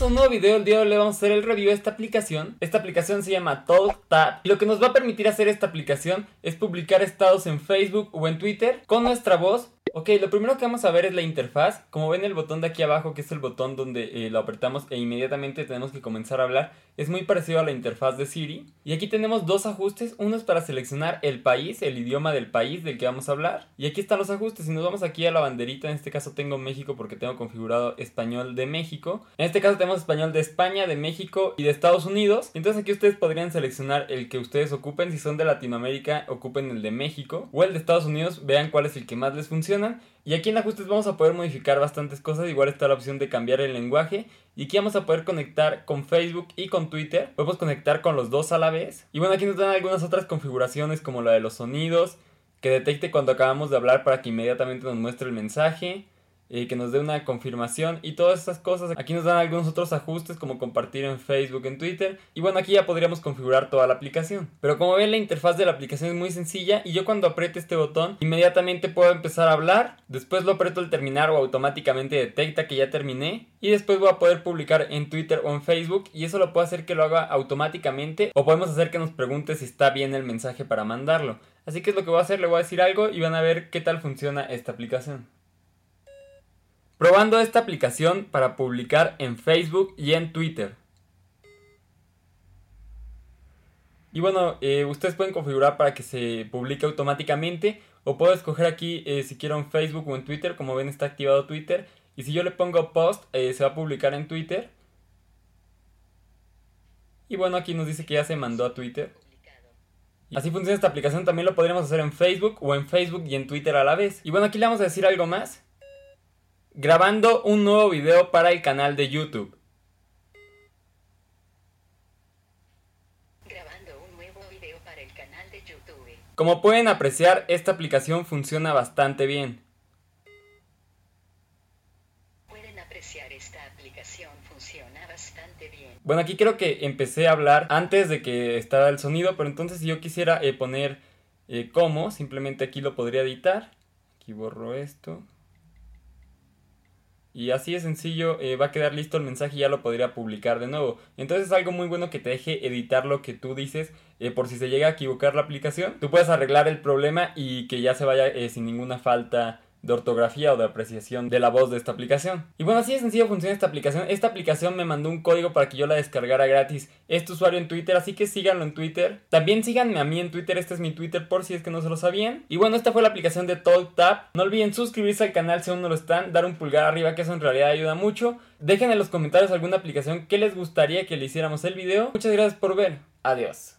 un nuevo video. El día de hoy le vamos a hacer el review de esta aplicación. Esta aplicación se llama TalkTap. Y lo que nos va a permitir hacer esta aplicación es publicar estados en Facebook o en Twitter con nuestra voz Ok, lo primero que vamos a ver es la interfaz. Como ven el botón de aquí abajo, que es el botón donde eh, lo apretamos e inmediatamente tenemos que comenzar a hablar, es muy parecido a la interfaz de Siri. Y aquí tenemos dos ajustes. Uno es para seleccionar el país, el idioma del país del que vamos a hablar. Y aquí están los ajustes. Si nos vamos aquí a la banderita, en este caso tengo México porque tengo configurado español de México. En este caso tenemos español de España, de México y de Estados Unidos. Entonces aquí ustedes podrían seleccionar el que ustedes ocupen. Si son de Latinoamérica, ocupen el de México. O el de Estados Unidos, vean cuál es el que más les funciona y aquí en ajustes vamos a poder modificar bastantes cosas. Igual está la opción de cambiar el lenguaje. Y aquí vamos a poder conectar con Facebook y con Twitter. Podemos conectar con los dos a la vez. Y bueno, aquí nos dan algunas otras configuraciones como la de los sonidos. Que detecte cuando acabamos de hablar para que inmediatamente nos muestre el mensaje que nos dé una confirmación y todas estas cosas. Aquí nos dan algunos otros ajustes como compartir en Facebook, en Twitter y bueno, aquí ya podríamos configurar toda la aplicación. Pero como ven, la interfaz de la aplicación es muy sencilla y yo cuando apriete este botón inmediatamente puedo empezar a hablar, después lo aprieto al terminar o automáticamente detecta que ya terminé y después voy a poder publicar en Twitter o en Facebook y eso lo puedo hacer que lo haga automáticamente o podemos hacer que nos pregunte si está bien el mensaje para mandarlo. Así que es lo que voy a hacer, le voy a decir algo y van a ver qué tal funciona esta aplicación probando esta aplicación para publicar en Facebook y en Twitter. Y bueno, eh, ustedes pueden configurar para que se publique automáticamente o puedo escoger aquí eh, si quiero en Facebook o en Twitter, como ven está activado Twitter. Y si yo le pongo post, eh, se va a publicar en Twitter. Y bueno, aquí nos dice que ya se mandó a Twitter. Así funciona esta aplicación, también lo podríamos hacer en Facebook o en Facebook y en Twitter a la vez. Y bueno, aquí le vamos a decir algo más grabando un nuevo video para el canal de YouTube. Como pueden apreciar, esta aplicación funciona bastante bien. Pueden apreciar esta aplicación funciona bastante bien. Bueno, aquí creo que empecé a hablar antes de que estaba el sonido, pero entonces si yo quisiera eh, poner como eh, cómo, simplemente aquí lo podría editar. Aquí borro esto. Y así de sencillo eh, va a quedar listo el mensaje y ya lo podría publicar de nuevo. Entonces es algo muy bueno que te deje editar lo que tú dices eh, por si se llega a equivocar la aplicación. Tú puedes arreglar el problema y que ya se vaya eh, sin ninguna falta de ortografía o de apreciación de la voz de esta aplicación. Y bueno, así de sencillo funciona esta aplicación. Esta aplicación me mandó un código para que yo la descargara gratis. Este usuario en Twitter, así que síganlo en Twitter. También síganme a mí en Twitter, este es mi Twitter por si es que no se lo sabían. Y bueno, esta fue la aplicación de Tap No olviden suscribirse al canal si aún no lo están, dar un pulgar arriba que eso en realidad ayuda mucho. Dejen en los comentarios alguna aplicación que les gustaría que le hiciéramos el video. Muchas gracias por ver. Adiós.